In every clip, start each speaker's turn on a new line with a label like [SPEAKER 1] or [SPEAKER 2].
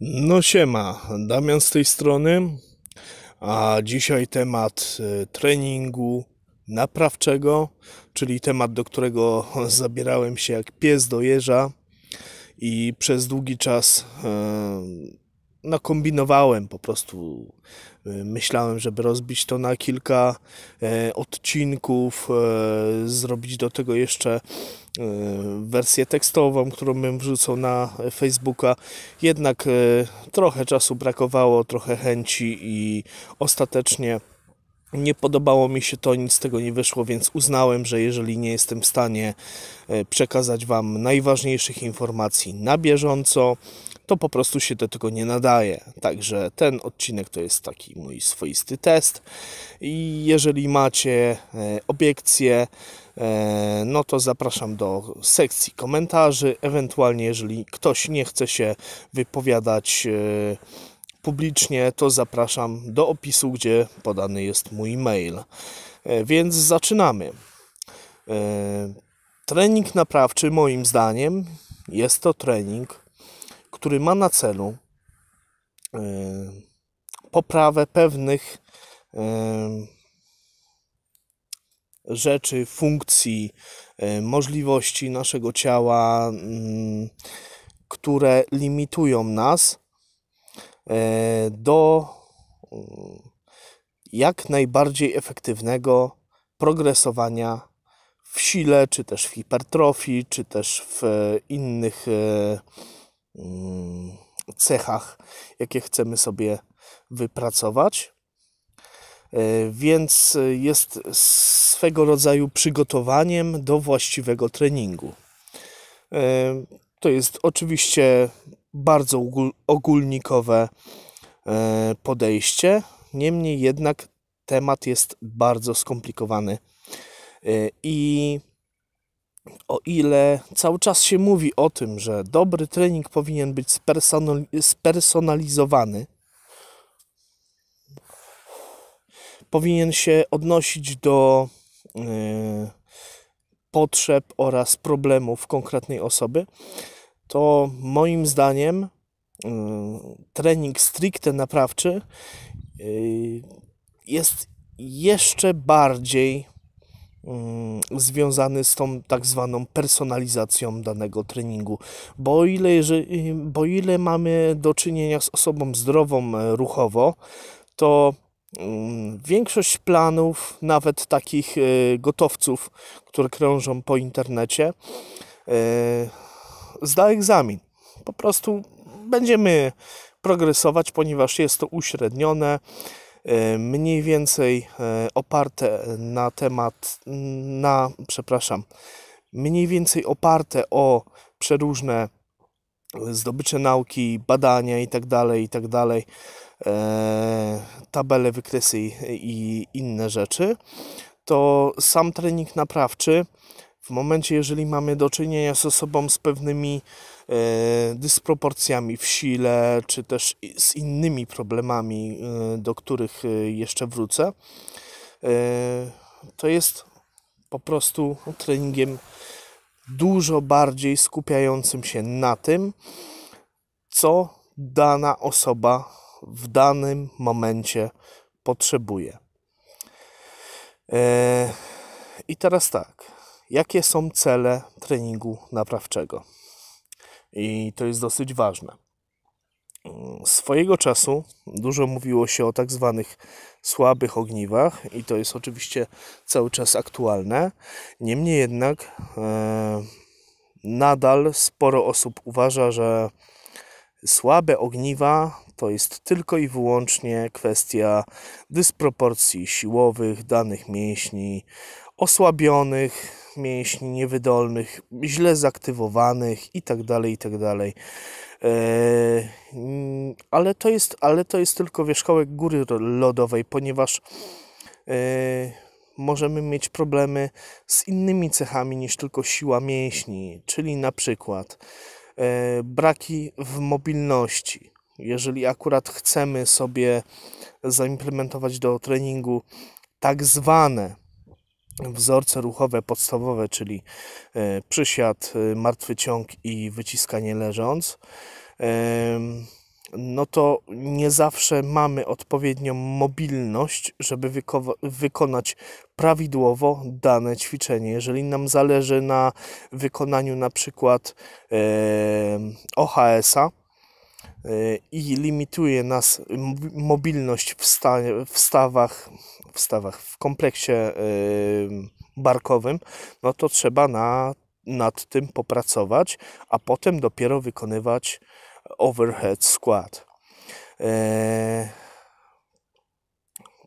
[SPEAKER 1] No siema, Damian z tej strony, a dzisiaj temat e, treningu naprawczego, czyli temat, do którego zabierałem się jak pies do jeża i przez długi czas e, nakombinowałem po prostu. E, myślałem, żeby rozbić to na kilka e, odcinków, zrobić do tego jeszcze wersję tekstową, którą bym wrzucał na Facebooka. Jednak trochę czasu brakowało, trochę chęci i ostatecznie nie podobało mi się to, nic z tego nie wyszło, więc uznałem, że jeżeli nie jestem w stanie e, przekazać Wam najważniejszych informacji na bieżąco, to po prostu się do tego nie nadaje. Także ten odcinek to jest taki mój swoisty test. I jeżeli macie e, obiekcje, e, no to zapraszam do sekcji komentarzy. Ewentualnie, jeżeli ktoś nie chce się wypowiadać, publicznie, to zapraszam do opisu, gdzie podany jest mój mail. E, więc zaczynamy. E, trening naprawczy, moim zdaniem, jest to trening, który ma na celu e, poprawę pewnych rzeczy, funkcji, możliwości naszego ciała, mm, które limitują nas E, do mm, jak najbardziej efektywnego progresowania w sile, czy też w hipertrofii, czy też w e, innych e, mm, cechach, jakie chcemy sobie wypracować. Więc jest swego rodzaju przygotowaniem do właściwego treningu. To jest oczywiście bardzo ogólnikowe e, podejście. Niemniej jednak temat jest bardzo skomplikowany. E, I o ile cały czas się mówi o tym, że dobry trening powinien być spersonalizowany, powinien się odnosić do e, potrzeb oraz problemów konkretnej osoby, to moim zdaniem y, trening stricte naprawczy y, jest jeszcze bardziej y, związany z tą tak zwaną personalizacją danego treningu. Bo o ile, jeżeli, bo ile mamy do czynienia z osobą zdrową e, ruchowo, to większość planów, nawet takich gotowców, które krążą po internecie, zda egzamin. Po prostu będziemy progresować, ponieważ jest to uśrednione, e, mniej więcej e, oparte na temat, na, przepraszam, mniej więcej oparte o przeróżne zdobycze nauki, badania itd., tak itd., tak e, tabele, wykresy i inne rzeczy, to sam trening naprawczy w momencie, jeżeli mamy do czynienia z osobą z pewnymi e, dysproporcjami w sile, czy też z innymi problemami, e, do których e, jeszcze wrócę, to jest po prostu treningiem dużo bardziej skupiającym się na tym, co dana osoba w danym momencie potrzebuje. I teraz tak jakie są cele treningu naprawczego. I to jest dosyć ważne. Swojego czasu dużo mówiło się o tak zwanych słabych ogniwach, i to jest oczywiście cały czas aktualne. Niemniej jednak e, nadal sporo osób uważa, że słabe ogniwa to jest tylko i wyłącznie kwestia dysproporcji siłowych danych mięśni, osłabionych mięśni, niewydolnych, źle zaktywowanych itd., tak itd. Tak e, mm, ale to jest, ale to jest tylko wierzchołek góry lodowej, ponieważ e, możemy mieć problemy z innymi cechami niż tylko siła mięśni, czyli na przykład e, braki w mobilności. Jeżeli akurat chcemy sobie zaimplementować do treningu tak zwane wzorce ruchowe podstawowe, czyli e, przysiad, e, martwy ciąg i wyciskanie leżąc, no to nie zawsze mamy odpowiednią mobilność, żeby wyko wykonać prawidłowo dane ćwiczenie. Jeżeli nam zależy na wykonaniu na przykład OHS-a, i limituje nas mobilność w, sta, w stawach, w stawach, w kompleksie y, barkowym, no to trzeba na, nad tym popracować, a potem dopiero wykonywać overhead squat. E,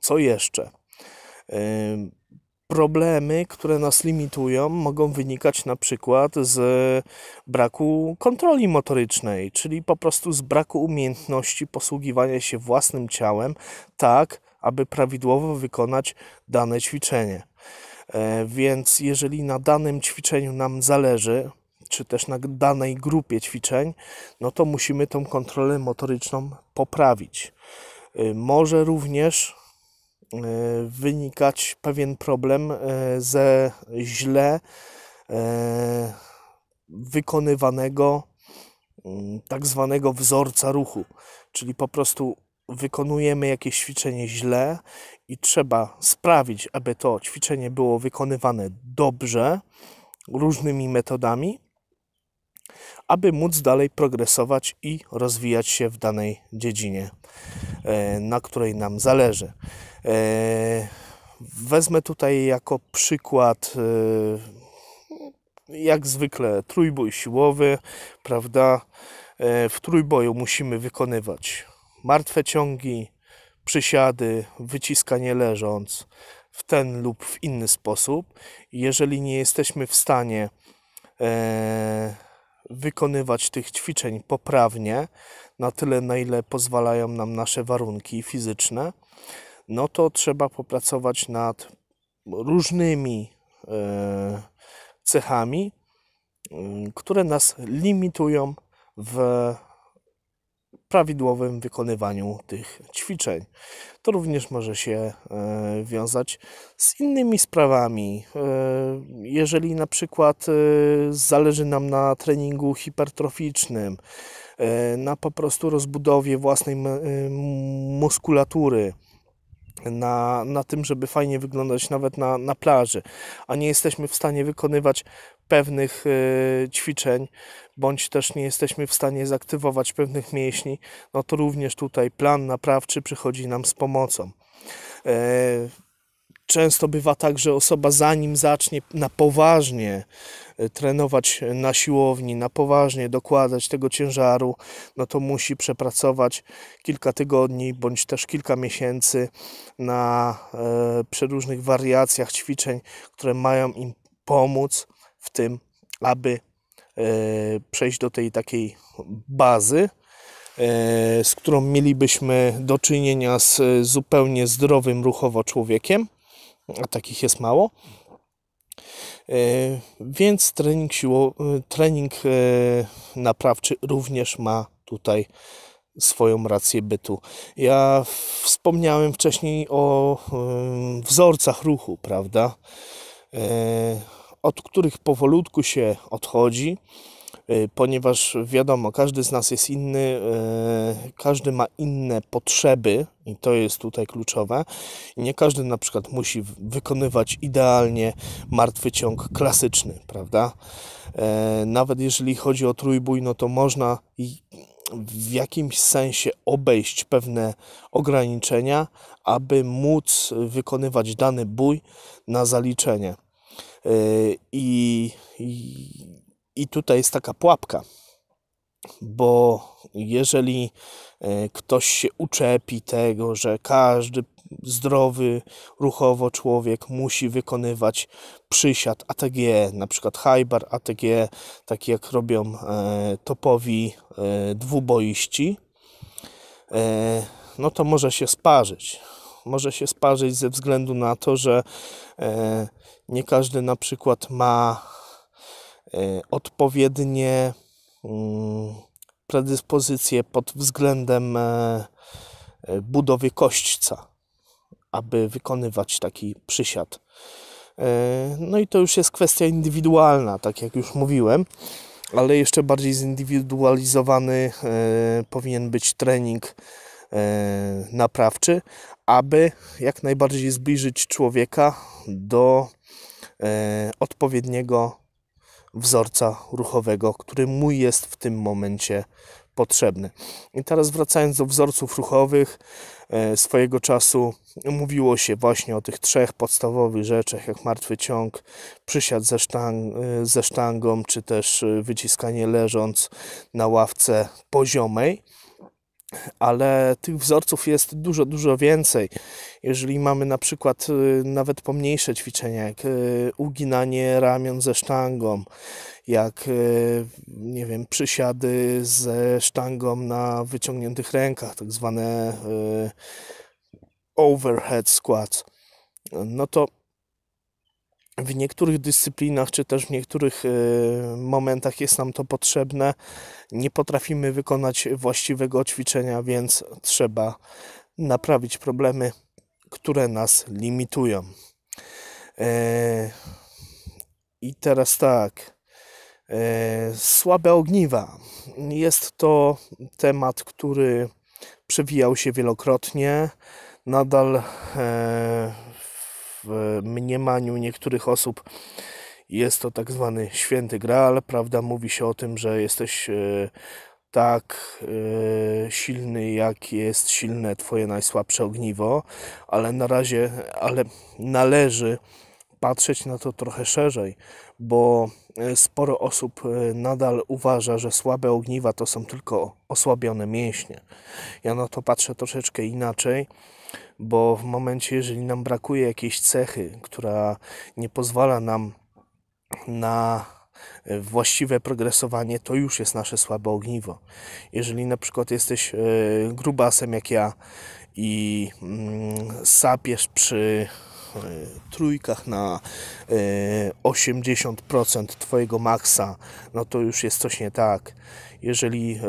[SPEAKER 1] co jeszcze? E, problemy, które nas limitują, mogą wynikać na przykład z braku kontroli motorycznej, czyli po prostu z braku umiejętności posługiwania się własnym ciałem, tak aby prawidłowo wykonać dane ćwiczenie. E, więc jeżeli na danym ćwiczeniu nam zależy, czy też na danej grupie ćwiczeń, no to musimy tą kontrolę motoryczną poprawić. E, może również E, wynikać pewien problem e, ze źle e, wykonywanego mm, tak zwanego wzorca ruchu, czyli po prostu wykonujemy jakieś ćwiczenie źle i trzeba sprawić, aby to ćwiczenie było wykonywane dobrze, różnymi metodami, aby móc dalej progresować i rozwijać się w danej dziedzinie, na której nam zależy. E, wezmę tutaj jako przykład e, jak zwykle trójbój siłowy, prawda? E, w trójboju musimy wykonywać martwe ciągi, przysiady, wyciskanie leżąc w ten lub w inny sposób. Jeżeli nie jesteśmy w stanie wykonywać tych ćwiczeń poprawnie, na tyle na ile pozwalają nam nasze warunki fizyczne, no to trzeba popracować nad różnymi e, cechami, mm, które nas limitują w prawidłowym wykonywaniu tych ćwiczeń. To również może się e, wiązać z innymi sprawami. E, jeżeli na przykład zależy nam na treningu hipertroficznym, na po prostu rozbudowie własnej muskulatury, na, na tym, żeby fajnie wyglądać nawet na, na plaży, a nie jesteśmy w stanie wykonywać pewnych y, ćwiczeń, bądź też nie jesteśmy w stanie zaktywować pewnych mięśni, no to również tutaj plan naprawczy przychodzi nam z pomocą. Y, często bywa tak, że osoba zanim zacznie na poważnie e, trenować na siłowni, na poważnie dokładać tego ciężaru, no to musi przepracować kilka tygodni bądź też kilka miesięcy na e, przeróżnych wariacjach ćwiczeń, które mają im pomóc w tym, aby e, przejść do tej takiej bazy, e, z którą mielibyśmy do czynienia z e, zupełnie zdrowym ruchowo człowiekiem, a takich jest mało. E, więc trening, siło, e, trening e, naprawczy również ma tutaj swoją rację bytu. Ja wspomniałem wcześniej o wzorcach ruchu, prawda? Od których powolutku się odchodzi Y, ponieważ wiadomo, każdy z nas jest inny, y, każdy ma inne potrzeby i to jest tutaj kluczowe. Nie każdy na przykład musi wykonywać idealnie martwy ciąg klasyczny, prawda? Y, nawet jeżeli chodzi o trójbój, no to można w jakimś sensie obejść pewne ograniczenia, aby móc wykonywać dany bój na zaliczenie. I, i i tutaj jest taka pułapka, bo jeżeli e, ktoś się uczepi tego, że każdy zdrowy ruchowo człowiek musi wykonywać przysiad ATG, na przykład hajbar ATG, tak jak robią e, topowi e, dwuboiści, no to może się sparzyć. Może się sparzyć ze względu na to, że nie każdy na przykład ma E, odpowiednie mm, predyspozycje pod względem e, e, budowy kośćca, aby wykonywać taki przysiad. No i to już jest kwestia indywidualna, tak jak już mówiłem, ale jeszcze bardziej zindywidualizowany powinien być trening naprawczy, aby jak najbardziej zbliżyć człowieka do odpowiedniego wzorca ruchowego, który mu jest w tym momencie potrzebny. I teraz wracając do wzorców ruchowych, e, swojego czasu mówiło się właśnie o tych trzech podstawowych rzeczach, jak martwy ciąg, przysiad ze, sztang, e, ze sztangą, czy też e, wyciskanie leżąc na ławce poziomej ale tych wzorców jest dużo, dużo więcej. Jeżeli mamy na przykład y, nawet pomniejsze ćwiczenia, jak y, uginanie ramion ze sztangą, jak y, nie wiem, przysiady ze sztangą na wyciągniętych rękach, tak zwane overhead squats, no to w niektórych dyscyplinach, czy też w niektórych e, momentach jest nam to potrzebne. Nie potrafimy wykonać właściwego ćwiczenia, więc trzeba naprawić problemy, które nas limitują. E, I teraz tak. E, słabe ogniwa. Jest to temat, który przewijał się wielokrotnie. Nadal w mniemaniu niektórych osób jest to tak zwany święty graal, prawda? Mówi się o tym, że jesteś e, tak e, silny, jak jest silne Twoje najsłabsze ogniwo, ale na razie, ale należy patrzeć na to trochę szerzej, bo e, sporo osób nadal uważa, że słabe ogniwa to są tylko osłabione mięśnie. Ja na to patrzę troszeczkę inaczej bo w momencie, jeżeli nam brakuje jakiejś cechy, która nie pozwala nam na e, właściwe progresowanie, to już jest nasze słabe ogniwo. Jeżeli na przykład jesteś e, grubasem jak ja i mm, sapiesz przy E, trójkach na 80% e, Twojego maksa, no to już jest coś nie tak. Jeżeli e,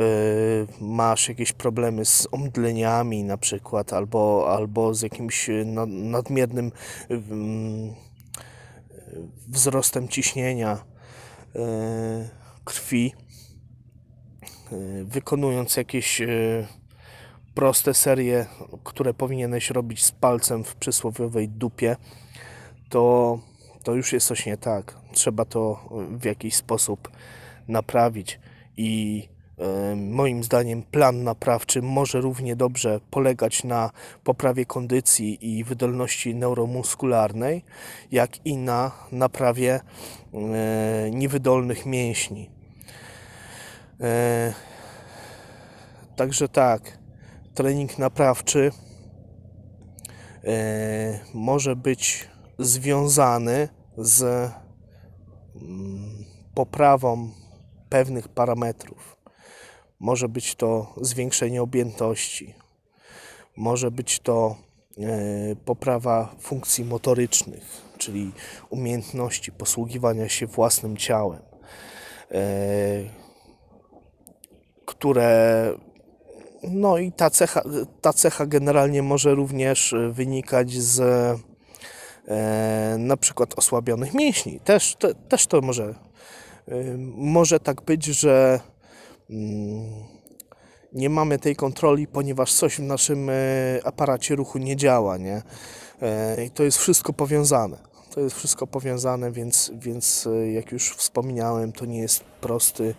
[SPEAKER 1] masz jakieś problemy z omdleniami na przykład, albo, albo z jakimś nadmiernym wzrostem ciśnienia krwi, wykonując jakieś proste serie, które powinieneś robić z palcem w przysłowiowej dupie, to, to już jest coś nie tak. Trzeba to w jakiś sposób naprawić i y, moim zdaniem plan naprawczy może równie dobrze polegać na poprawie kondycji i wydolności neuromuskularnej, jak i na naprawie y, niewydolnych mięśni. Y, także tak, trening naprawczy e, może być związany z mm, poprawą pewnych parametrów. Może być to zwiększenie objętości, może być to e, poprawa funkcji motorycznych, czyli umiejętności posługiwania się własnym ciałem, e, które no i ta cecha, ta cecha generalnie może również e, wynikać z e, na przykład osłabionych mięśni. Też, te, też to może, e, może tak być, że mm, nie mamy tej kontroli, ponieważ coś w naszym e, aparacie ruchu nie działa, nie? E, I to jest wszystko powiązane. To jest wszystko powiązane, więc, więc e, jak już wspomniałem, to nie jest prosty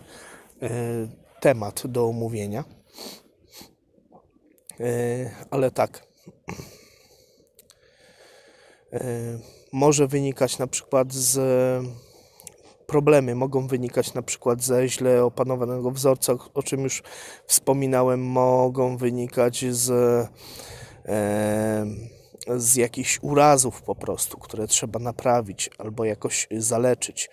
[SPEAKER 1] e, temat do omówienia. E, ale tak. E, może wynikać na przykład z problemy mogą wynikać na przykład ze źle opanowanego wzorca, o czym już wspominałem, mogą wynikać z, e, z jakichś urazów po prostu, które trzeba naprawić albo jakoś zaleczyć.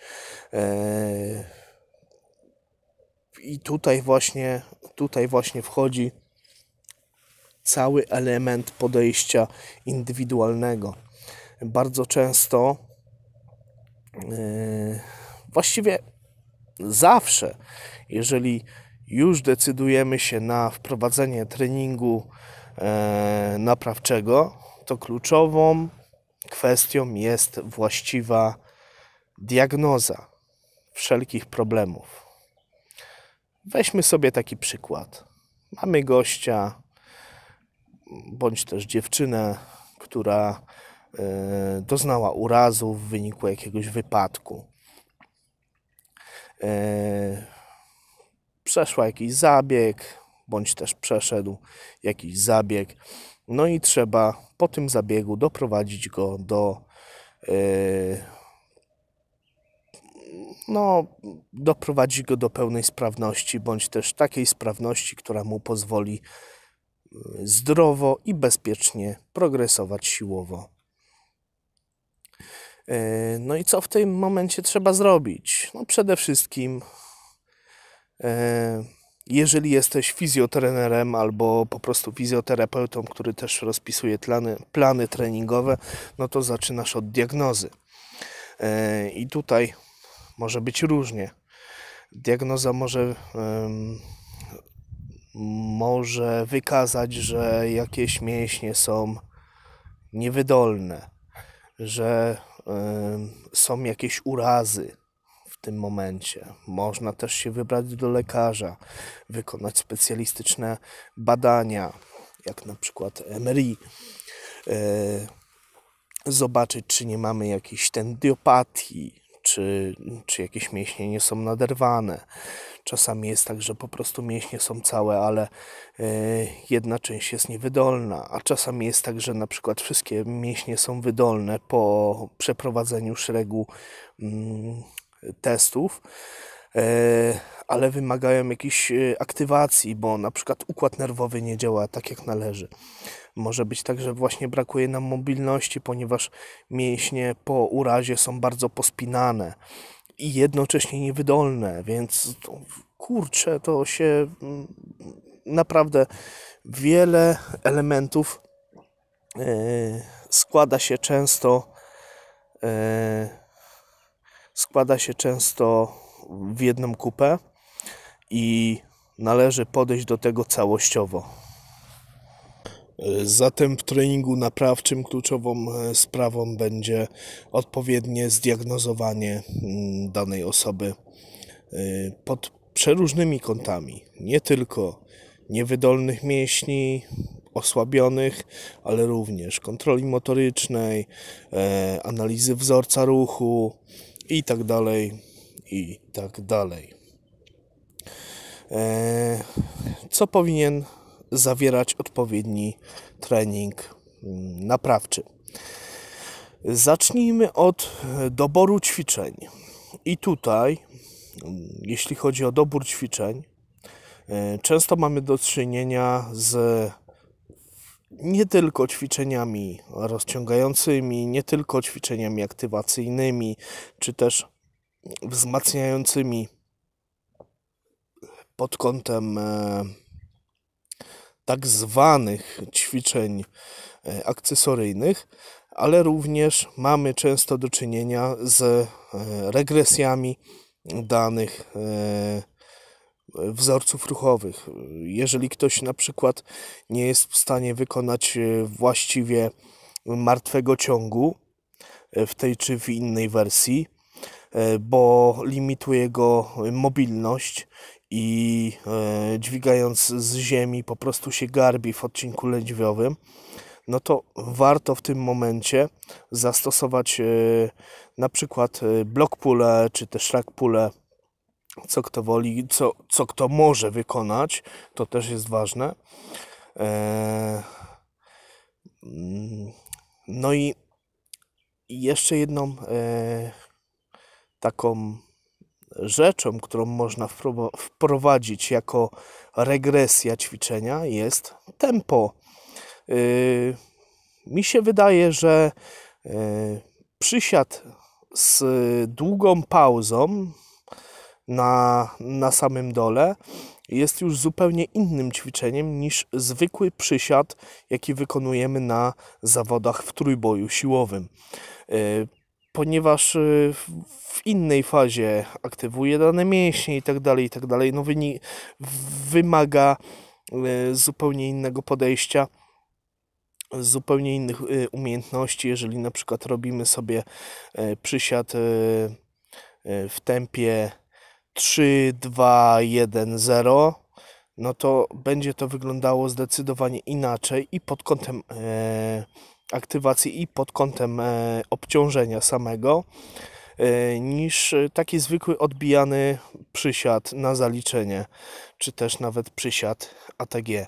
[SPEAKER 1] I tutaj właśnie, tutaj właśnie wchodzi cały element podejścia indywidualnego. Bardzo często, e, właściwie zawsze, jeżeli już decydujemy się na wprowadzenie treningu e, naprawczego, to kluczową kwestią jest właściwa diagnoza wszelkich problemów. Weźmy sobie taki przykład. Mamy gościa, bądź też dziewczynę, która e, doznała urazu w wyniku jakiegoś wypadku. E, przeszła jakiś zabieg, bądź też przeszedł jakiś zabieg. No i trzeba po tym zabiegu doprowadzić go do e, no, doprowadzić go do pełnej sprawności, bądź też takiej sprawności, która mu pozwoli zdrowo i bezpiecznie progresować siłowo. E, no i co w tym momencie trzeba zrobić? No przede wszystkim, e, jeżeli jesteś fizjotrenerem albo po prostu fizjoterapeutą, który też rozpisuje plany, plany treningowe, no to zaczynasz od diagnozy. E, I tutaj może być różnie. Diagnoza może może wykazać, że jakieś mięśnie są niewydolne, że są jakieś urazy w tym momencie. Można też się wybrać do lekarza, wykonać specjalistyczne badania, jak na przykład MRI. E, zobaczyć, czy nie mamy jakiejś tendiopatii, czy, czy jakieś mięśnie nie są naderwane. Czasami jest tak, że po prostu mięśnie są całe, ale e, jedna część jest niewydolna, a czasami jest tak, że na przykład wszystkie mięśnie są wydolne po przeprowadzeniu szeregu mm, testów. E, ale wymagają jakiejś e, aktywacji, bo na przykład układ nerwowy nie działa tak jak należy. Może być tak, że właśnie brakuje nam mobilności, ponieważ mięśnie po urazie są bardzo pospinane i jednocześnie niewydolne, więc to, no, kurczę, to się mm, naprawdę wiele elementów yy, składa się często yy, składa się często w jedną kupę i należy podejść do tego całościowo. E, zatem w treningu naprawczym kluczową e, sprawą będzie odpowiednie zdiagnozowanie mm, danej osoby e, pod przeróżnymi kątami, nie tylko niewydolnych mięśni, osłabionych, ale również kontroli motorycznej, analizy wzorca ruchu i tak dalej, i tak dalej. E, co powinien zawierać odpowiedni trening mm, naprawczy. Zacznijmy od e, doboru ćwiczeń. I tutaj, mm, jeśli chodzi o dobór ćwiczeń, e, często mamy do czynienia z nie tylko ćwiczeniami rozciągającymi, nie tylko ćwiczeniami aktywacyjnymi, czy też wzmacniającymi pod kątem e, tak zwanych ćwiczeń e, akcesoryjnych, ale również mamy często do czynienia z e, regresjami danych wzorców ruchowych. Jeżeli ktoś na przykład nie jest w stanie wykonać właściwie martwego ciągu w tej czy w innej wersji, bo limituje go mobilność i e, dźwigając z ziemi po prostu się garbi w odcinku lędźwiowym, no to warto w tym momencie zastosować e, na przykład e, blok pulę czy też szlak pulę, co kto woli, co, co kto może wykonać, to też jest ważne. E, mm, no i jeszcze jedną e, taką rzeczą, którą można wprowadzić jako regresja ćwiczenia jest tempo. Y, mi się wydaje, że y, przysiad z długą pauzą na, na samym dole jest już zupełnie innym ćwiczeniem niż zwykły przysiad, jaki wykonujemy na zawodach w trójboju siłowym. Y, ponieważ y, w innej fazie aktywuje dane mięśnie i tak dalej, i tak dalej. No wyni- wymaga y, zupełnie innego podejścia, zupełnie innych y, umiejętności, jeżeli na przykład robimy sobie przysiad w tempie 3, 2, 1, 0, no to będzie to wyglądało zdecydowanie inaczej i pod kątem aktywacji i pod kątem e, obciążenia samego e, niż e, taki zwykły odbijany przysiad na zaliczenie, czy też nawet przysiad ATG.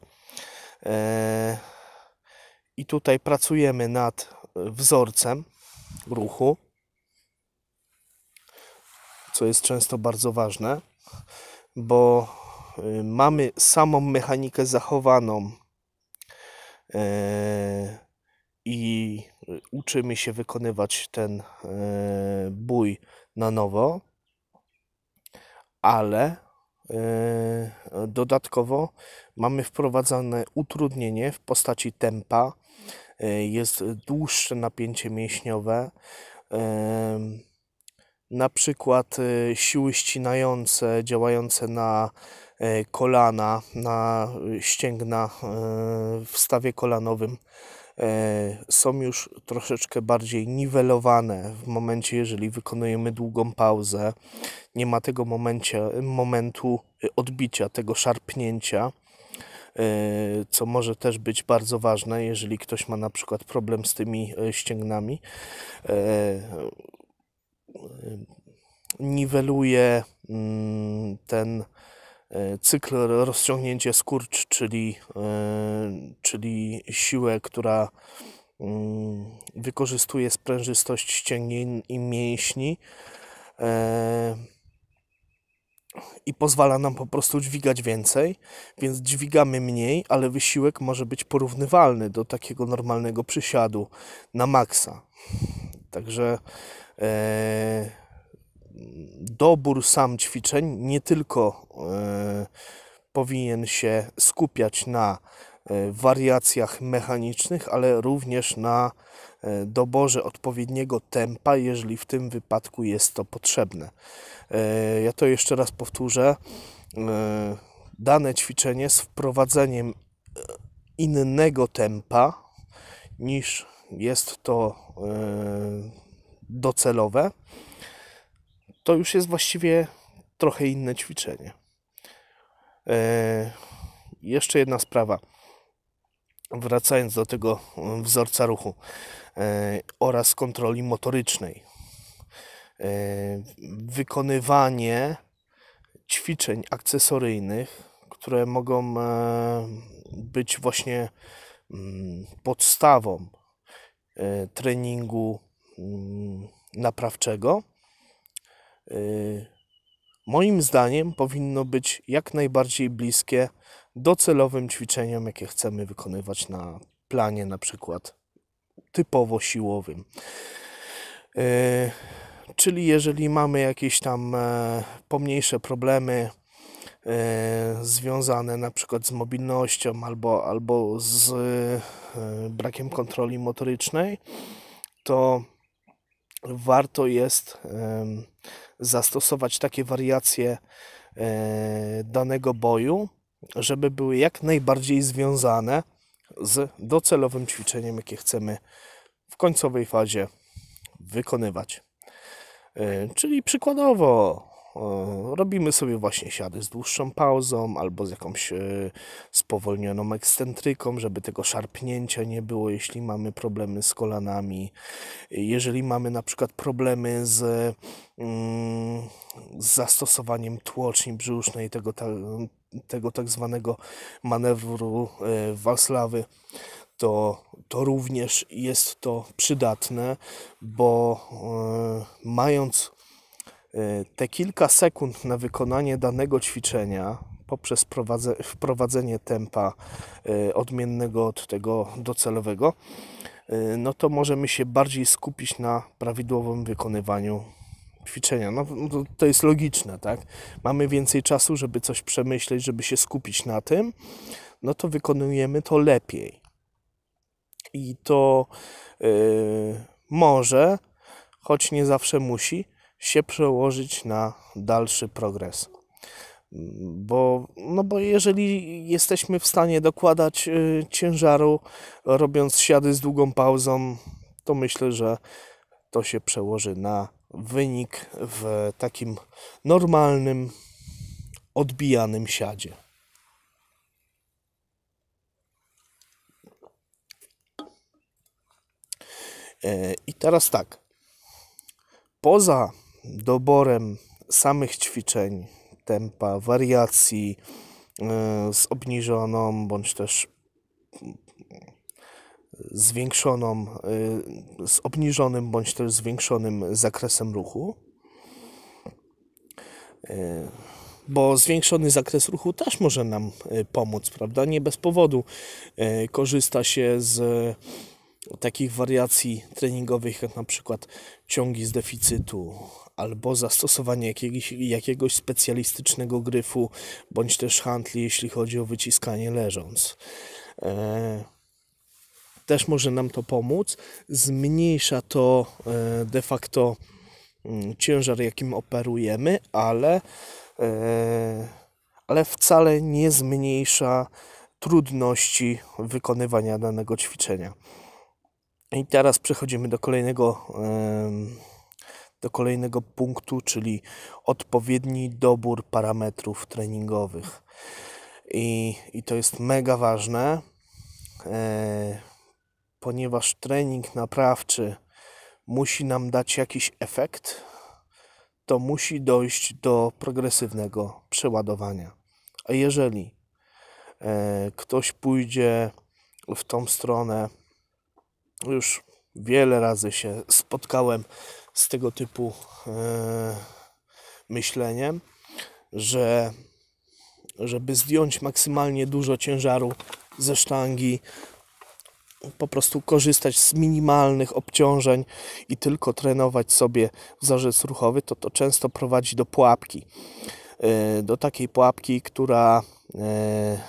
[SPEAKER 1] I tutaj pracujemy nad wzorcem ruchu, co jest często bardzo ważne, bo mamy samą mechanikę zachowaną i y, uczymy się wykonywać ten e, bój na nowo, ale e, dodatkowo mamy wprowadzane utrudnienie w postaci tempa, e, jest dłuższe napięcie mięśniowe. Na przykład siły ścinające, działające na kolana, na ścięgna w stawie kolanowym E, są już troszeczkę bardziej niwelowane w momencie, jeżeli wykonujemy długą pauzę. Nie ma tego momencie, momentu y, odbicia, tego szarpnięcia, e, co może też być bardzo ważne, jeżeli ktoś ma na przykład problem z tymi e, ścięgnami. Niweluje mm, ten E, cykl rozciągnięcie skurcz, czyli, e, czyli siłę, która mm, wykorzystuje sprężystość ścięgien i mięśni e, i pozwala nam po prostu dźwigać więcej, więc dźwigamy mniej, ale wysiłek może być porównywalny do takiego normalnego przysiadu na maksa. Także. Yy dobór sam ćwiczeń nie tylko e, powinien się skupiać na e, wariacjach mechanicznych, ale również na e, doborze odpowiedniego tempa, jeżeli w tym wypadku jest to potrzebne. Ja to jeszcze raz powtórzę. Dane ćwiczenie z wprowadzeniem innego tempa niż jest to docelowe to już jest właściwie trochę inne ćwiczenie. E, jeszcze jedna sprawa. Wracając do tego mm, wzorca ruchu e, oraz kontroli motorycznej. E, wykonywanie ćwiczeń akcesoryjnych, które mogą być właśnie mm, podstawą treningu mm, naprawczego Y, moim zdaniem powinno być jak najbardziej bliskie docelowym ćwiczeniom, jakie chcemy wykonywać na planie, na przykład typowo siłowym. Y, czyli jeżeli mamy jakieś tam e, pomniejsze problemy, e, związane na przykład z mobilnością albo, albo z e, brakiem kontroli motorycznej, to warto jest zastosować takie wariacje e, danego boju, żeby były jak najbardziej związane z docelowym ćwiczeniem, jakie chcemy w końcowej fazie wykonywać. E, czyli przykładowo robimy sobie właśnie siady z dłuższą pauzą albo z jakąś e, spowolnioną ekscentryką, żeby tego szarpnięcia nie było, jeśli mamy problemy z kolanami. Jeżeli mamy na przykład problemy z, mm, z zastosowaniem tłoczni brzusznej, tego, tego tak zwanego manewru e, Walslawy, to, to również jest to przydatne, bo e, mając E, te kilka sekund na wykonanie danego ćwiczenia poprzez wprowadzenie tempa e, odmiennego od tego docelowego, e, no to możemy się bardziej skupić na prawidłowym wykonywaniu ćwiczenia. No, to, jest logiczne, tak? Mamy więcej czasu, żeby coś przemyśleć, żeby się skupić na tym, no to wykonujemy to lepiej. I to yy, może, choć nie zawsze musi, się przełożyć na dalszy progres. Bo, no bo jeżeli jesteśmy w stanie dokładać y, ciężaru, robiąc siady z długą pauzą, to myślę, że to się przełoży na wynik w takim normalnym, odbijanym siadzie. E, I teraz tak. Poza doborem samych ćwiczeń, tempa, wariacji e, z obniżoną bądź też zwiększoną, e, z obniżonym bądź też zwiększonym zakresem ruchu. E, bo zwiększony zakres ruchu też może nam pomóc, prawda? Nie bez powodu korzysta się z takich wariacji treningowych, jak na przykład ciągi z deficytu, albo zastosowanie jakiegoś, jakiegoś specjalistycznego gryfu, bądź też handli, jeśli chodzi o wyciskanie leżąc. E, też może nam to pomóc. Zmniejsza to e, de facto mm, ciężar, jakim operujemy, ale, e, ale wcale nie zmniejsza trudności wykonywania danego ćwiczenia. I teraz przechodzimy do kolejnego. E, do kolejnego punktu, czyli odpowiedni dobór parametrów treningowych. I, i to jest mega ważne, e, ponieważ trening naprawczy musi nam dać jakiś efekt, to musi dojść do progresywnego przeładowania. A jeżeli e, ktoś pójdzie w tą stronę, już wiele razy się spotkałem z tego typu e, myśleniem, że żeby zdjąć maksymalnie dużo ciężaru ze sztangi, po prostu korzystać z minimalnych obciążeń i tylko trenować sobie zarzec ruchowy, to to często prowadzi do pułapki. E, do takiej pułapki, która e,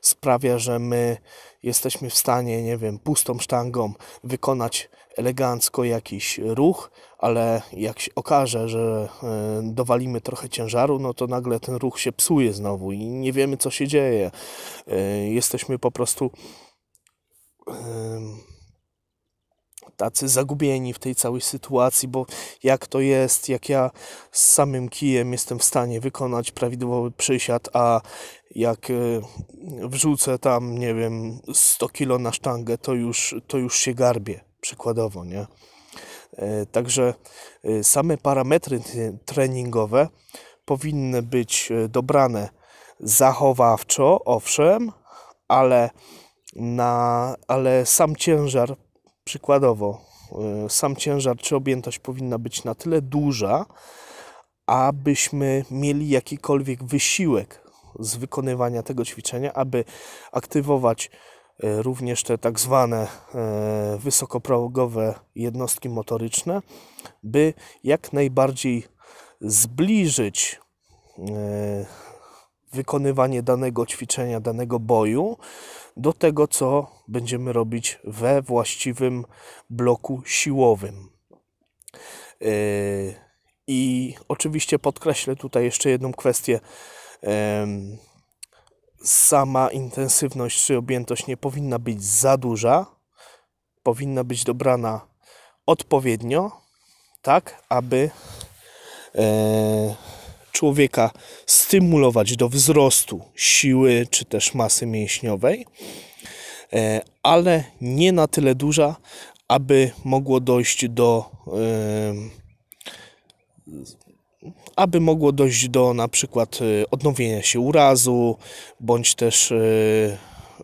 [SPEAKER 1] sprawia, że my jesteśmy w stanie, nie wiem, pustą sztangą wykonać elegancko jakiś ruch, ale jak się okaże, że e, dowalimy trochę ciężaru, no to nagle ten ruch się psuje znowu i nie wiemy, co się dzieje. E, jesteśmy po prostu tacy zagubieni w tej całej sytuacji, bo jak to jest, jak ja z samym kijem jestem w stanie wykonać prawidłowy przysiad, a jak e, wrzucę tam, nie wiem, 100 kilo na sztangę, to już, to już się garbie przykładowo, nie? E, także e, same parametry treningowe powinny być e, dobrane zachowawczo, owszem, ale, na, ale sam ciężar, przykładowo, sam ciężar czy objętość powinna być na tyle duża, abyśmy mieli jakikolwiek wysiłek z wykonywania tego ćwiczenia, aby aktywować E, również te tak zwane e, wysokoprogowe jednostki motoryczne, by jak najbardziej zbliżyć e, wykonywanie danego ćwiczenia, danego boju do tego, co będziemy robić we właściwym bloku siłowym. I oczywiście podkreślę tutaj jeszcze jedną kwestię sama intensywność czy objętość nie powinna być za duża, powinna być dobrana odpowiednio, tak aby e, człowieka stymulować do wzrostu siły czy też masy mięśniowej, e, ale nie na tyle duża, aby mogło dojść do e, aby mogło dojść do na przykład y, odnowienia się urazu, bądź też y,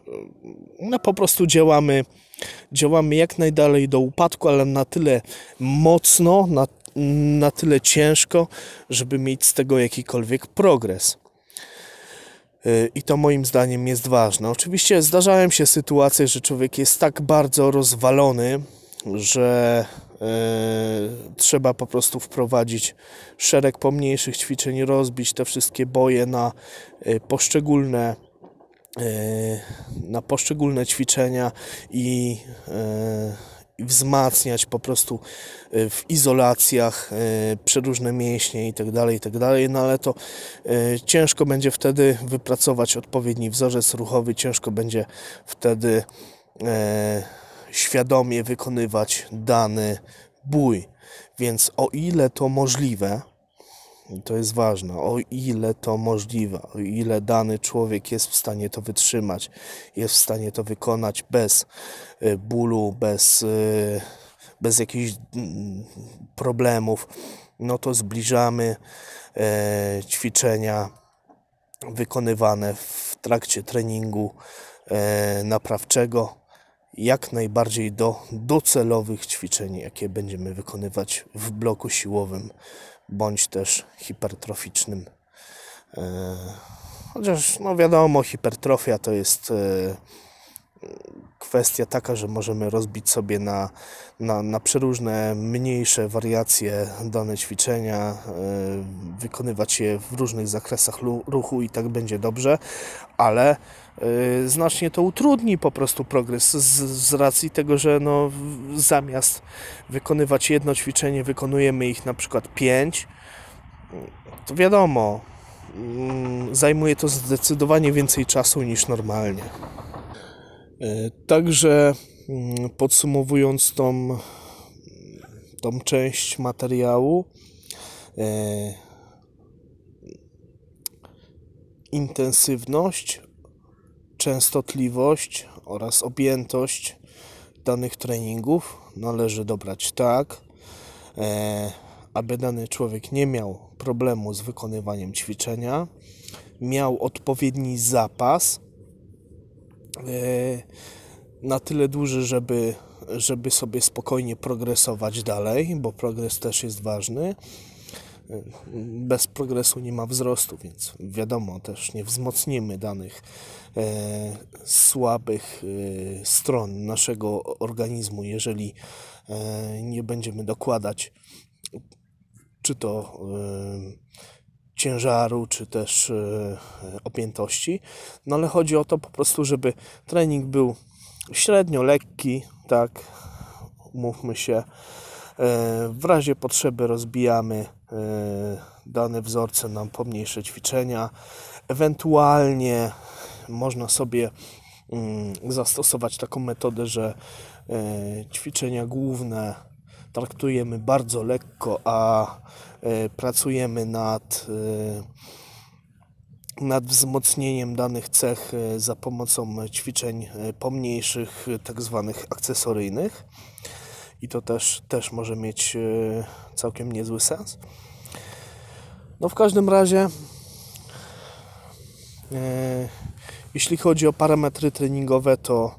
[SPEAKER 1] y, no, po prostu działamy, działamy jak najdalej do upadku, ale na tyle mocno, na, na tyle ciężko, żeby mieć z tego jakikolwiek progres. I to moim zdaniem jest ważne. Oczywiście zdarzają się sytuacje, że człowiek jest tak bardzo rozwalony, że E, trzeba po prostu wprowadzić szereg pomniejszych ćwiczeń, rozbić te wszystkie boje na e, poszczególne e, na poszczególne ćwiczenia i, wzmacniać po prostu w izolacjach przeróżne mięśnie itd., tak itd., tak no ale to ciężko będzie wtedy wypracować odpowiedni wzorzec ruchowy, ciężko będzie wtedy świadomie wykonywać dany bój. Więc o ile to możliwe, to jest ważne, o ile to możliwe, o ile dany człowiek jest w stanie to wytrzymać, jest w stanie to wykonać bez y, bólu, bez, y, bez jakichś mm, problemów, no to zbliżamy e, ćwiczenia wykonywane w trakcie treningu e, naprawczego jak najbardziej do docelowych ćwiczeń, jakie będziemy wykonywać w bloku siłowym bądź też hipertroficznym. E, chociaż, no wiadomo, hipertrofia to jest e, kwestia taka, że możemy rozbić sobie na, na, na przeróżne mniejsze wariacje dane ćwiczenia, e, wykonywać je w różnych zakresach ruchu i tak będzie dobrze, ale Y, znacznie to utrudni po prostu progres z, z racji tego, że no, zamiast wykonywać jedno ćwiczenie, wykonujemy ich na przykład pięć, to wiadomo, mm, zajmuje to zdecydowanie więcej czasu niż normalnie. Y, także mm, podsumowując tą, tą część materiału, y, intensywność częstotliwość oraz objętość danych treningów należy dobrać tak, e, aby dany człowiek nie miał problemu z wykonywaniem ćwiczenia, miał odpowiedni zapas e, na tyle duży, żeby, żeby sobie spokojnie progresować dalej, bo progres też jest ważny bez progresu nie ma wzrostu, więc wiadomo, też nie wzmocnimy danych e, słabych e, stron naszego organizmu, jeżeli e, nie będziemy dokładać czy to e, ciężaru, czy też e, opiętości. No ale chodzi o to po prostu, żeby trening był średnio lekki, tak, mówmy się. E, w razie potrzeby rozbijamy E, dane wzorce nam pomniejsze ćwiczenia. Ewentualnie można sobie mm, zastosować taką metodę, że e, ćwiczenia główne traktujemy bardzo lekko, a e, pracujemy nad, nad wzmocnieniem danych cech za pomocą ćwiczeń pomniejszych, tak zwanych akcesoryjnych i to też, też może mieć e, całkiem niezły sens. No w każdym razie, e, jeśli chodzi o parametry treningowe, to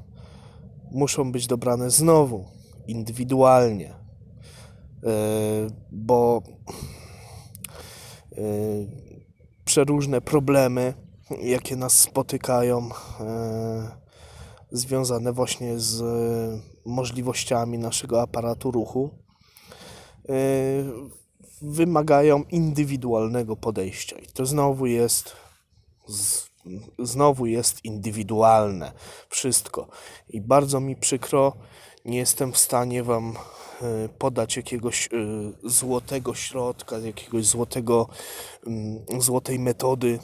[SPEAKER 1] muszą być dobrane znowu indywidualnie, e, bo przeróżne problemy, jakie nas spotykają, związane właśnie z e, możliwościami naszego aparatu ruchu, e, wymagają indywidualnego podejścia. I to znowu jest znowu jest indywidualne wszystko. I bardzo mi przykro, nie jestem w stanie Wam e, podać jakiegoś złotego środka, jakiegoś złotego, mm, złotej metody,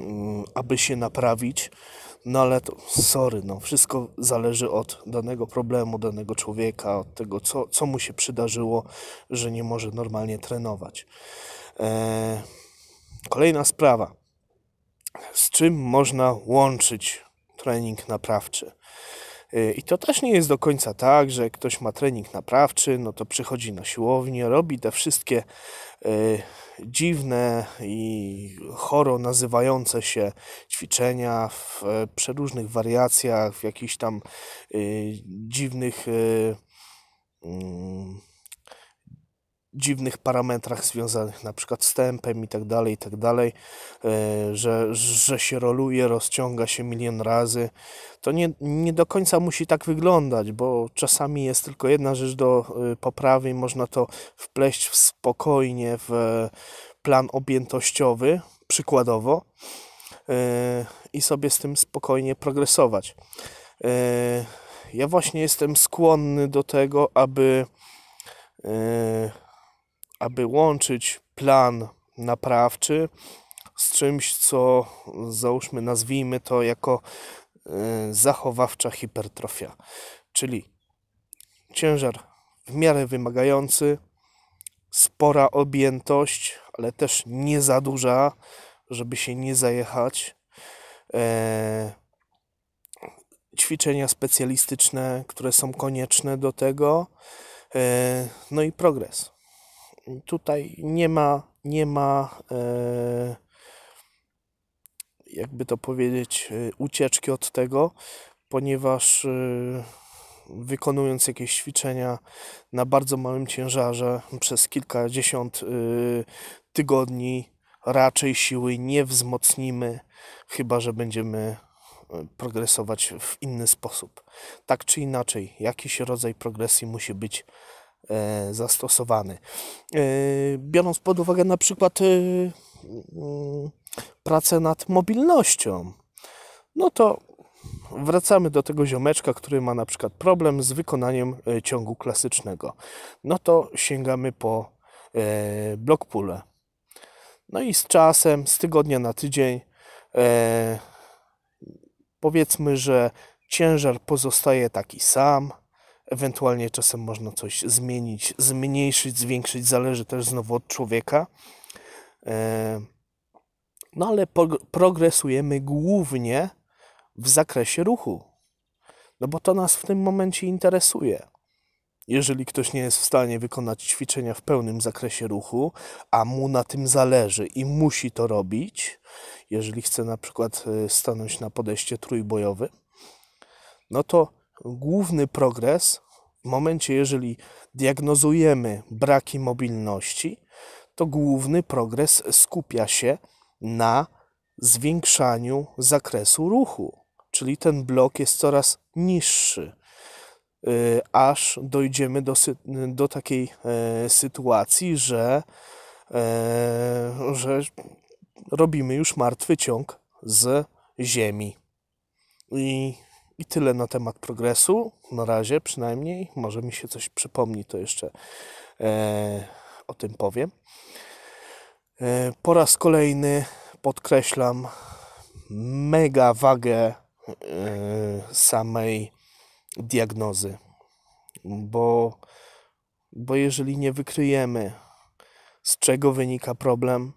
[SPEAKER 1] mm, aby się naprawić. No ale to, sorry, no wszystko zależy od danego problemu, danego człowieka, od tego, co, co mu się przydarzyło, że nie może normalnie trenować. Eee, kolejna sprawa. Z czym można łączyć trening naprawczy? Y, I to też nie jest do końca tak, że ktoś ma trening naprawczy, no to przychodzi na siłownię, robi te wszystkie y, dziwne i choro nazywające się ćwiczenia w e, przeróżnych wariacjach, w jakichś tam y, dziwnych. Mm, dziwnych parametrach związanych na przykład z tempem i tak dalej, i tak dalej, e, że, że się roluje, rozciąga się milion razy. To nie, nie do końca musi tak wyglądać, bo czasami jest tylko jedna rzecz do e, poprawy i można to wpleść w spokojnie w e, plan objętościowy, przykładowo, i sobie z tym spokojnie progresować. Ja właśnie jestem skłonny do tego, aby aby łączyć plan naprawczy z czymś, co załóżmy, nazwijmy to jako e, zachowawcza hipertrofia, czyli ciężar w miarę wymagający, spora objętość, ale też nie za duża, żeby się nie zajechać. E, ćwiczenia specjalistyczne, które są konieczne do tego, e, no i progres tutaj nie ma, nie ma e, jakby to powiedzieć, e, ucieczki od tego, ponieważ e, wykonując jakieś ćwiczenia na bardzo małym ciężarze przez kilkadziesiąt tygodni, raczej siły nie wzmocnimy, chyba że będziemy progresować w inny sposób. Tak czy inaczej, jakiś rodzaj progresji musi być E, zastosowany. E, biorąc pod uwagę na przykład e, mm, pracę nad mobilnością, no to wracamy do tego ziomeczka, który ma na przykład problem z wykonaniem ciągu klasycznego. No to sięgamy po blok pulę. No i z czasem, z tygodnia na tydzień, powiedzmy, że ciężar pozostaje taki sam, Ewentualnie czasem można coś zmienić, zmniejszyć, zwiększyć, zależy też znowu od człowieka. E, no ale progresujemy głównie w zakresie ruchu, no bo to nas w tym momencie interesuje. Jeżeli ktoś nie jest w stanie wykonać ćwiczenia w pełnym zakresie ruchu, a mu na tym zależy i musi to robić, jeżeli chce na przykład e, stanąć na podejście trójbojowy, no to główny progres w momencie, jeżeli diagnozujemy braki mobilności, to główny progres skupia się na zwiększaniu zakresu ruchu, czyli ten blok jest coraz niższy, y, aż dojdziemy do, do takiej e, sytuacji, że, e, że robimy już martwy ciąg z ziemi. I i tyle na temat progresu. Na razie przynajmniej. Może mi się coś przypomni, to jeszcze e, o tym powiem. E, po raz kolejny podkreślam mega wagę e, samej diagnozy, bo, bo jeżeli nie wykryjemy, z czego wynika problem,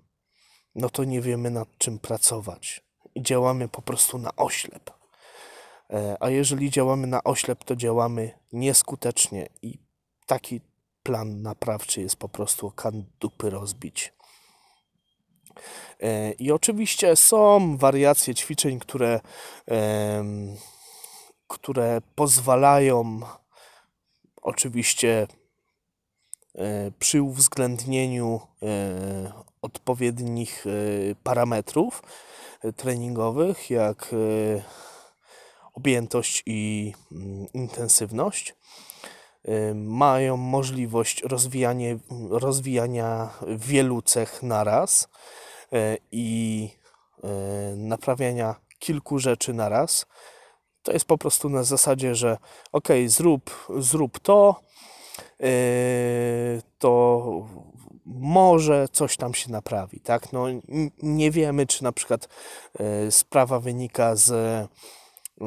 [SPEAKER 1] no to nie wiemy nad czym pracować. Działamy po prostu na oślep. E, a jeżeli działamy na oślep, to działamy nieskutecznie i taki plan naprawczy jest po prostu kandupy dupy rozbić. E, I oczywiście są wariacje ćwiczeń, które, które pozwalają oczywiście e, przy uwzględnieniu odpowiednich parametrów treningowych, jak objętość i mm, intensywność. Mają możliwość rozwijania, rozwijania wielu cech naraz e, i e, naprawiania kilku rzeczy naraz. To jest po prostu na zasadzie, że ok, zrób, zrób to, e, to może coś tam się naprawi, tak? No, nie wiemy, czy na przykład sprawa wynika z Y,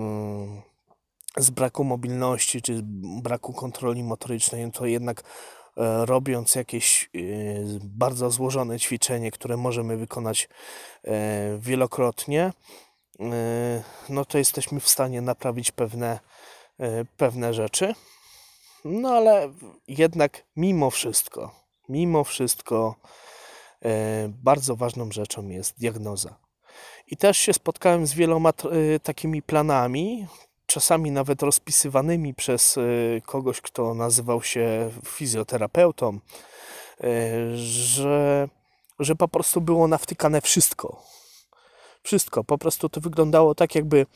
[SPEAKER 1] z braku mobilności czy z braku kontroli motorycznej, to jednak e, robiąc jakieś y, bardzo złożone ćwiczenie, które możemy wykonać e, wielokrotnie, e, no to jesteśmy w stanie naprawić pewne, pewne rzeczy. No ale jednak mimo wszystko, mimo wszystko bardzo ważną rzeczą jest diagnoza. I też się spotkałem z wieloma y, takimi planami, czasami nawet rozpisywanymi przez y, kogoś, kto nazywał się fizjoterapeutą, y, że, że po prostu było nawtykane wszystko. Wszystko. Po prostu to wyglądało tak, jakby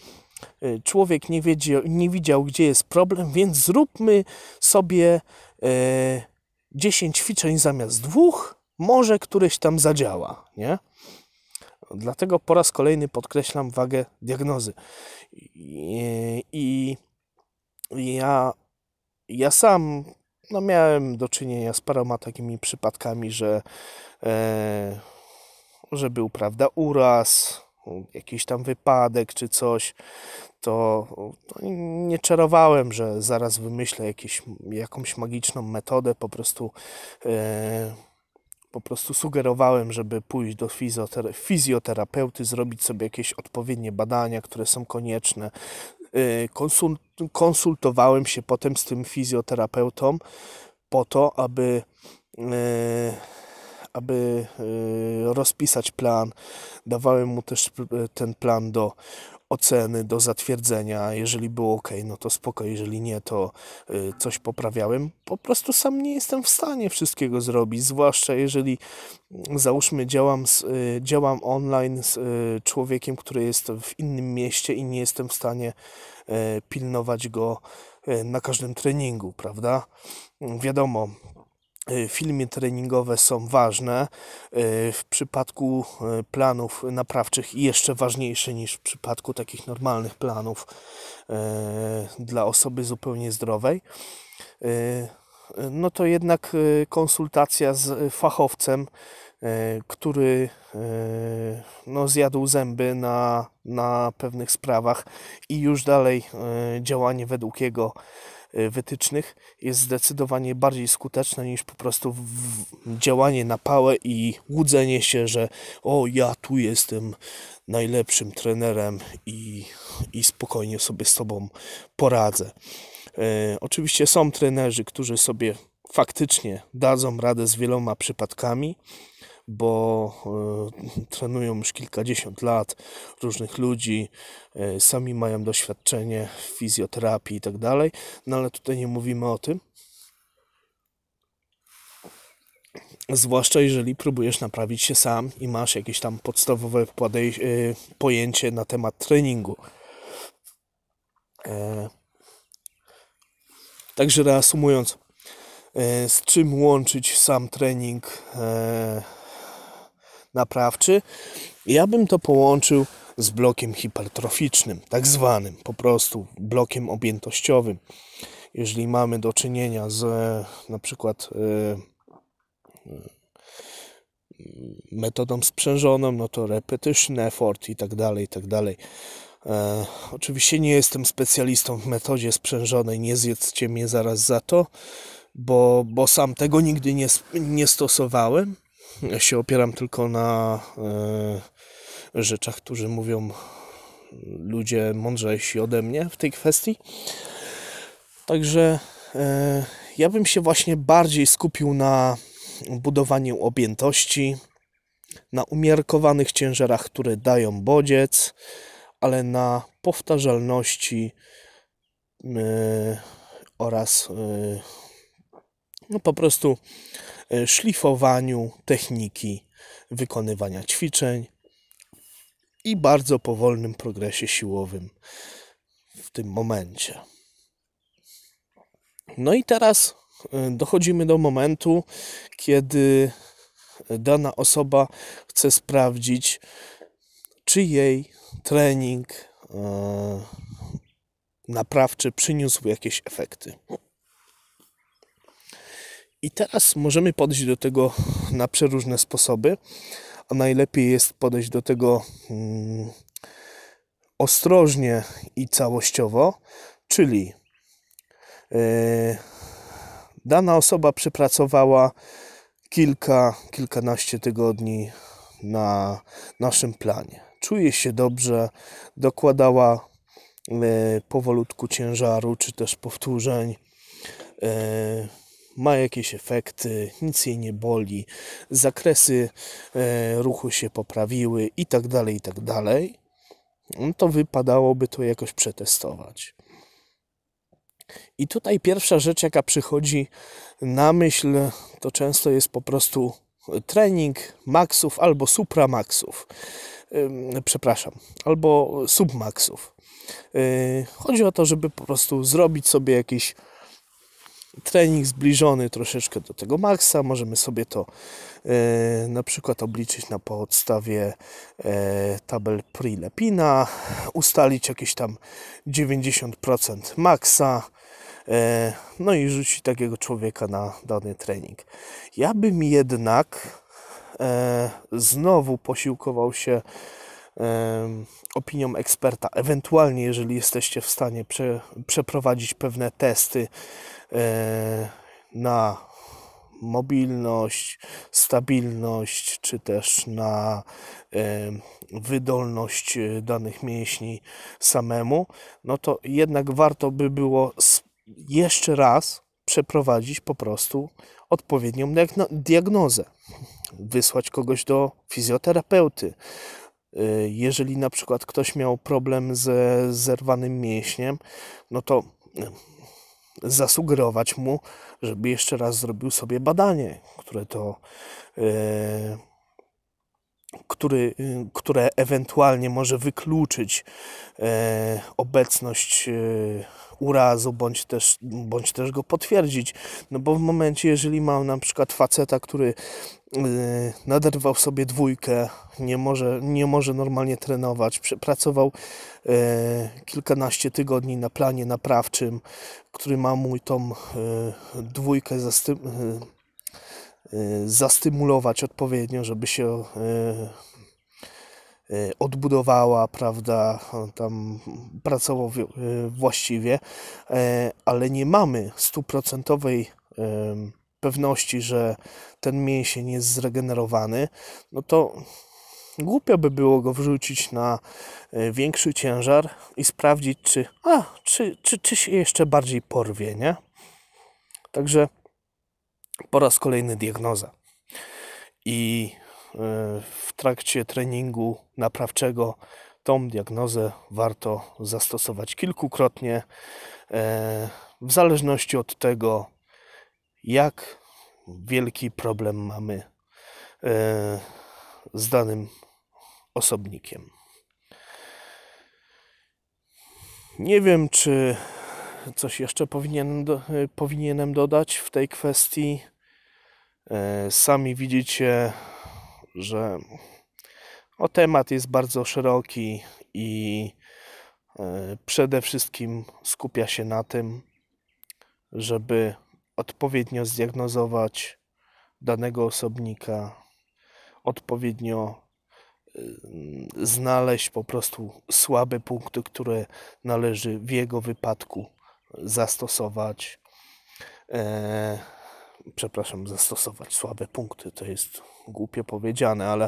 [SPEAKER 1] człowiek nie, wiedział, nie widział, gdzie jest problem, więc zróbmy sobie 10 ćwiczeń zamiast dwóch, może któreś tam zadziała, nie? Dlatego po raz kolejny podkreślam wagę diagnozy. I, i ja, ja sam no miałem do czynienia z paroma takimi przypadkami, że, e, że był, prawda, uraz, jakiś tam wypadek czy coś, to nie czarowałem, że zaraz wymyślę jakieś, jakąś magiczną metodę, po prostu. E, po prostu sugerowałem, żeby pójść do fizjotera fizjoterapeuty, zrobić sobie jakieś odpowiednie badania, które są konieczne. Y, konsultowałem się potem z tym fizjoterapeutą po to, aby, y, aby y, rozpisać plan. Dawałem mu też ten plan do oceny, do zatwierdzenia. Jeżeli było ok, no to spoko, jeżeli nie, to y, coś poprawiałem. Po prostu sam nie jestem w stanie wszystkiego zrobić, zwłaszcza jeżeli mm, załóżmy działam, z, y, działam online z y, człowiekiem, który jest w innym mieście i nie jestem w stanie pilnować go na każdym treningu, prawda? Wiadomo, Y, filmie treningowe są ważne, y, w przypadku y, planów naprawczych jeszcze ważniejsze niż w przypadku takich normalnych planów dla osoby zupełnie zdrowej. No to jednak konsultacja z fachowcem, który no, zjadł zęby na, na pewnych sprawach i już dalej działanie według jego Y, wytycznych jest zdecydowanie bardziej skuteczne niż po prostu działanie na pałę i łudzenie się, że o ja tu jestem najlepszym trenerem i, i spokojnie sobie z tobą poradzę. E, oczywiście są trenerzy, którzy sobie faktycznie dadzą radę z wieloma przypadkami, bo e, trenują już kilkadziesiąt lat różnych ludzi, e, sami mają doświadczenie w fizjoterapii i tak dalej, no ale tutaj nie mówimy o tym. Zwłaszcza jeżeli próbujesz naprawić się sam i masz jakieś tam podstawowe e, pojęcie na temat treningu. Także reasumując, z czym łączyć sam trening naprawczy. Ja bym to połączył z blokiem hipertroficznym, tak zwanym po prostu blokiem objętościowym. Jeżeli mamy do czynienia z e, na przykład e, metodą sprzężoną, no to repetition effort i tak dalej, i tak dalej. E, oczywiście nie jestem specjalistą w metodzie sprzężonej, nie zjedzcie mnie zaraz za to, bo, bo sam tego nigdy nie, nie stosowałem. Ja się opieram tylko na e, rzeczach, które mówią ludzie mądrzejsi ode mnie w tej kwestii. Także e, ja bym się właśnie bardziej skupił na budowaniu objętości, na umiarkowanych ciężarach, które dają bodziec, ale na powtarzalności e, oraz no po prostu E, szlifowaniu techniki wykonywania ćwiczeń i bardzo powolnym progresie siłowym w tym momencie. No i teraz e, dochodzimy do momentu, kiedy dana osoba chce sprawdzić, czy jej trening e, naprawczy przyniósł jakieś efekty. I teraz możemy podejść do tego na przeróżne sposoby, a najlepiej jest podejść do tego mm, ostrożnie i całościowo, czyli yy, dana osoba przepracowała kilka, kilkanaście tygodni na naszym planie. Czuje się dobrze, dokładała e, powolutku ciężaru czy też powtórzeń. E, ma jakieś efekty, nic jej nie boli, zakresy e, ruchu się poprawiły i tak dalej, i tak dalej, no to wypadałoby to jakoś przetestować. I tutaj pierwsza rzecz, jaka przychodzi na myśl, to często jest po prostu trening maksów albo supramaksów. Przepraszam, albo submaksów. Chodzi o to, żeby po prostu zrobić sobie jakiś trening zbliżony troszeczkę do tego maksa. Możemy sobie to e, na przykład obliczyć na podstawie e, tabel Prilepina, ustalić jakieś tam 90% maksa, e, no i rzucić takiego człowieka na dany trening. Ja bym jednak e, znowu posiłkował się e, opinią eksperta. Ewentualnie, jeżeli jesteście w stanie prze, przeprowadzić pewne testy E, na mobilność, stabilność, czy też na e, wydolność e, danych mięśni samemu, no to jednak warto by było jeszcze raz przeprowadzić po prostu odpowiednią diagnozę. Wysłać kogoś do fizjoterapeuty. Jeżeli na przykład ktoś miał problem ze zerwanym mięśniem, no to zasugerować mu, żeby jeszcze raz zrobił sobie badanie, które to. Yy, który, e, które ewentualnie może wykluczyć e, obecność e, urazu, bądź też, bądź też go potwierdzić. No bo w momencie, jeżeli mam na przykład faceta, który y, naderwał sobie dwójkę, nie może, nie może normalnie trenować, przepracował y, kilkanaście tygodni na planie naprawczym, który ma mój tą y, dwójkę zastymulować odpowiednio, żeby się Y, odbudowała, prawda, tam pracował y, właściwie, y, ale nie mamy stuprocentowej pewności, że ten mięsień jest zregenerowany, no to głupio by było go wrzucić na większy ciężar i sprawdzić, czy, a, czy, czy, czy się jeszcze bardziej porwie, nie? Także po raz kolejny diagnoza. I E, w trakcie treningu naprawczego tą diagnozę warto zastosować kilkukrotnie, e, w zależności od tego, jak wielki problem mamy e, z danym osobnikiem. Nie wiem, czy coś jeszcze powinienem, powinienem dodać w tej kwestii. Sami widzicie, że o temat jest bardzo szeroki i e, przede wszystkim skupia się na tym, żeby odpowiednio zdiagnozować danego osobnika, odpowiednio e, znaleźć po prostu słabe punkty, które należy w jego wypadku zastosować. E, przepraszam, zastosować słabe punkty. To jest głupio powiedziane, ale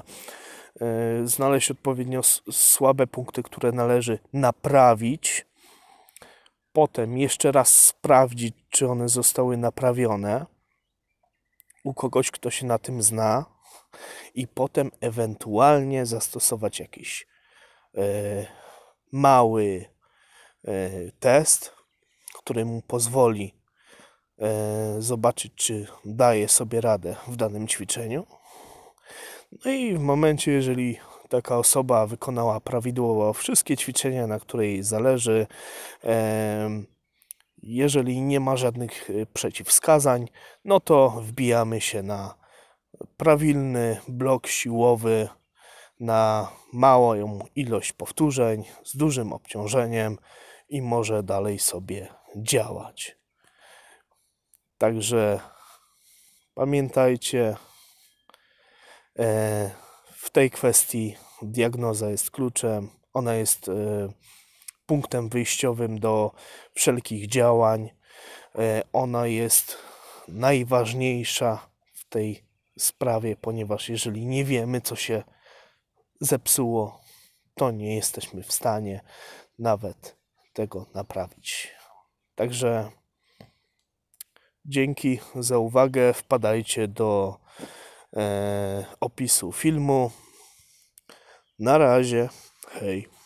[SPEAKER 1] e, znaleźć odpowiednio słabe punkty, które należy naprawić. Potem jeszcze raz sprawdzić, czy one zostały naprawione u kogoś, kto się na tym zna, i potem ewentualnie zastosować jakiś y, mały y, test, który mu pozwoli E, zobaczyć, czy daje sobie radę w danym ćwiczeniu. No i w momencie, jeżeli taka osoba wykonała prawidłowo wszystkie ćwiczenia, na której zależy, jeżeli nie ma żadnych e, przeciwwskazań, no to wbijamy się na prawilny blok siłowy na małą ilość powtórzeń z dużym obciążeniem i może dalej sobie działać. Także pamiętajcie, e, w tej kwestii diagnoza jest kluczem, ona jest e, punktem wyjściowym do wszelkich działań. E, ona jest najważniejsza w tej sprawie, ponieważ jeżeli nie wiemy, co się zepsuło, to nie jesteśmy w stanie nawet tego naprawić. Także Dzięki za uwagę. Wpadajcie do e, opisu filmu. Na razie. Hej.